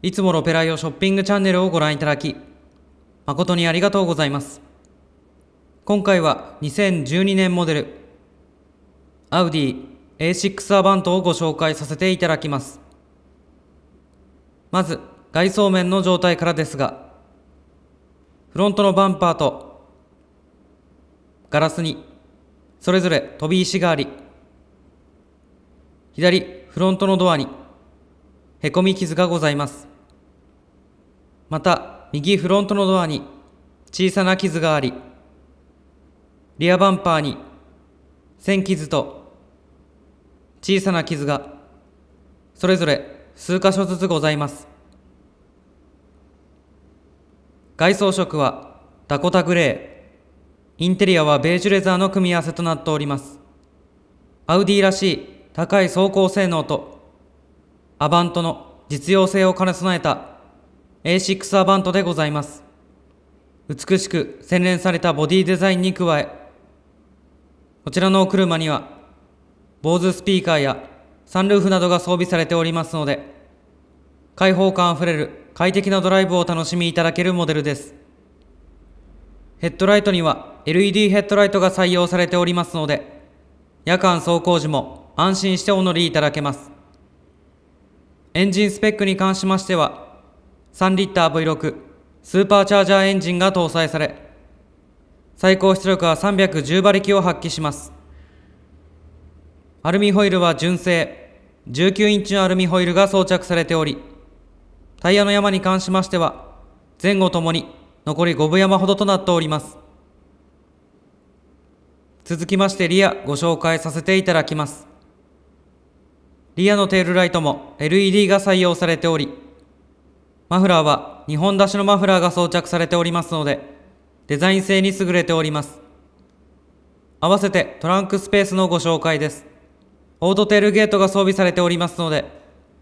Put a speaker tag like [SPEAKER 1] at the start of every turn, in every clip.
[SPEAKER 1] いつもロペライオショッピングチャンネルをご覧いただき、誠にありがとうございます。今回は2012年モデル、アウディ A6 アバントをご紹介させていただきます。まず、外装面の状態からですが、フロントのバンパーとガラスにそれぞれ飛び石があり、左フロントのドアにへこみ傷がございます。また、右フロントのドアに小さな傷があり、リアバンパーに線傷と小さな傷がそれぞれ数箇所ずつございます。外装色はダコタグレー、インテリアはベージュレザーの組み合わせとなっております。アウディらしい高い走行性能とアバントの実用性を兼ね備えた A6 アバントでございます。美しく洗練されたボディデザインに加え、こちらのお車には、坊主スピーカーやサンルーフなどが装備されておりますので、開放感あふれる快適なドライブを楽しみいただけるモデルです。ヘッドライトには LED ヘッドライトが採用されておりますので、夜間走行時も安心してお乗りいただけます。エンジンスペックに関しましては、3リッター V6 スーパーチャージャーエンジンが搭載され、最高出力は310馬力を発揮します。アルミホイルは純正、19インチのアルミホイルが装着されており、タイヤの山に関しましては、前後ともに残り5分山ほどとなっております。続きましてリアご紹介させていただきます。リアのテールライトも LED が採用されており、マフラーは2本出しのマフラーが装着されておりますので、デザイン性に優れております。合わせてトランクスペースのご紹介です。オートテールゲートが装備されておりますので、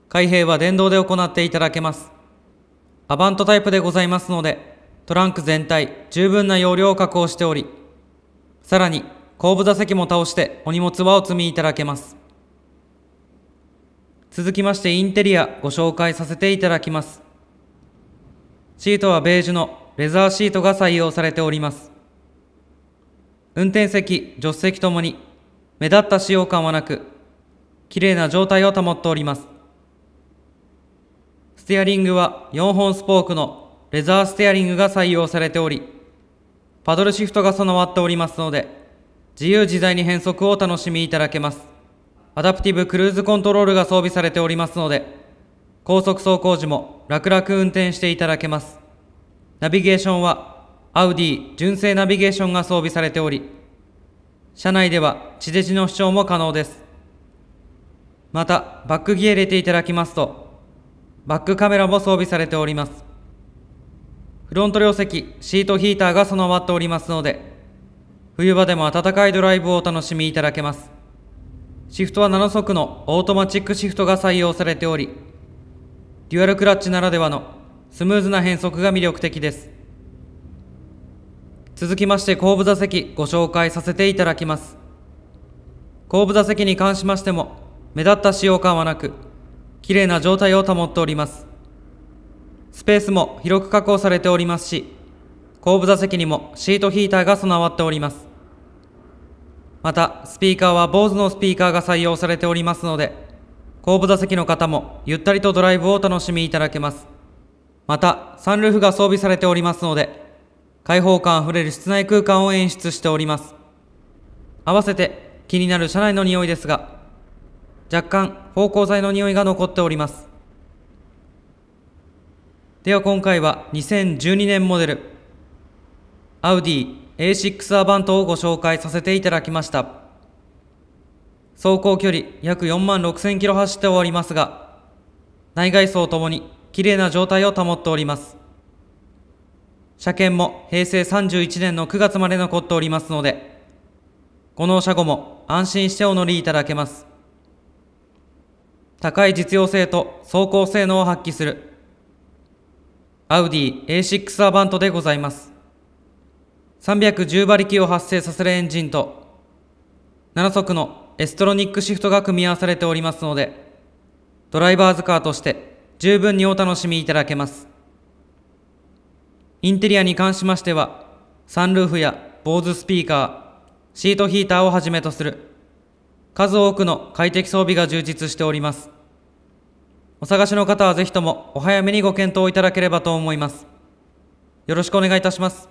[SPEAKER 1] 開閉は電動で行っていただけます。アバントタイプでございますので、トランク全体十分な容量を確保しており、さらに後部座席も倒してお荷物はお積みいただけます。続きましてインテリアご紹介させていただきます。シートはベージュのレザーシートが採用されております。運転席、助手席ともに目立った使用感はなく、綺麗な状態を保っております。ステアリングは4本スポークのレザーステアリングが採用されており、パドルシフトが備わっておりますので、自由自在に変速をお楽しみいただけます。アダプティブクルーズコントロールが装備されておりますので、高速走行時も楽々運転していただけます。ナビゲーションは、アウディ純正ナビゲーションが装備されており、車内では地デジの視聴も可能です。また、バックギア入れていただきますと、バックカメラも装備されております。フロント両席、シートヒーターが備わっておりますので、冬場でも暖かいドライブをお楽しみいただけます。シフトは7速のオートマチックシフトが採用されており、デュアルクラッチならではのスムーズな変速が魅力的です。続きまして後部座席ご紹介させていただきます。後部座席に関しましても、目立った使用感はなく、綺麗な状態を保っております。スペースも広く確保されておりますし、後部座席にもシートヒーターが備わっております。またスピーカーは BOSE のスピーカーが採用されておりますので後部座席の方もゆったりとドライブをお楽しみいただけますまたサンルーフが装備されておりますので開放感あふれる室内空間を演出しております合わせて気になる車内の匂いですが若干芳香剤の匂いが残っておりますでは今回は2012年モデルアウディ A6 アバントをご紹介させていただきました走行距離約4万6000キロ走っておりますが内外装ともに綺麗な状態を保っております車検も平成31年の9月まで残っておりますのでこの車後も安心してお乗りいただけます高い実用性と走行性能を発揮するアウディ A6 アバントでございます310馬力を発生させるエンジンと7速のエストロニックシフトが組み合わされておりますのでドライバーズカーとして十分にお楽しみいただけますインテリアに関しましてはサンルーフや坊主スピーカーシートヒーターをはじめとする数多くの快適装備が充実しておりますお探しの方はぜひともお早めにご検討いただければと思いますよろしくお願いいたします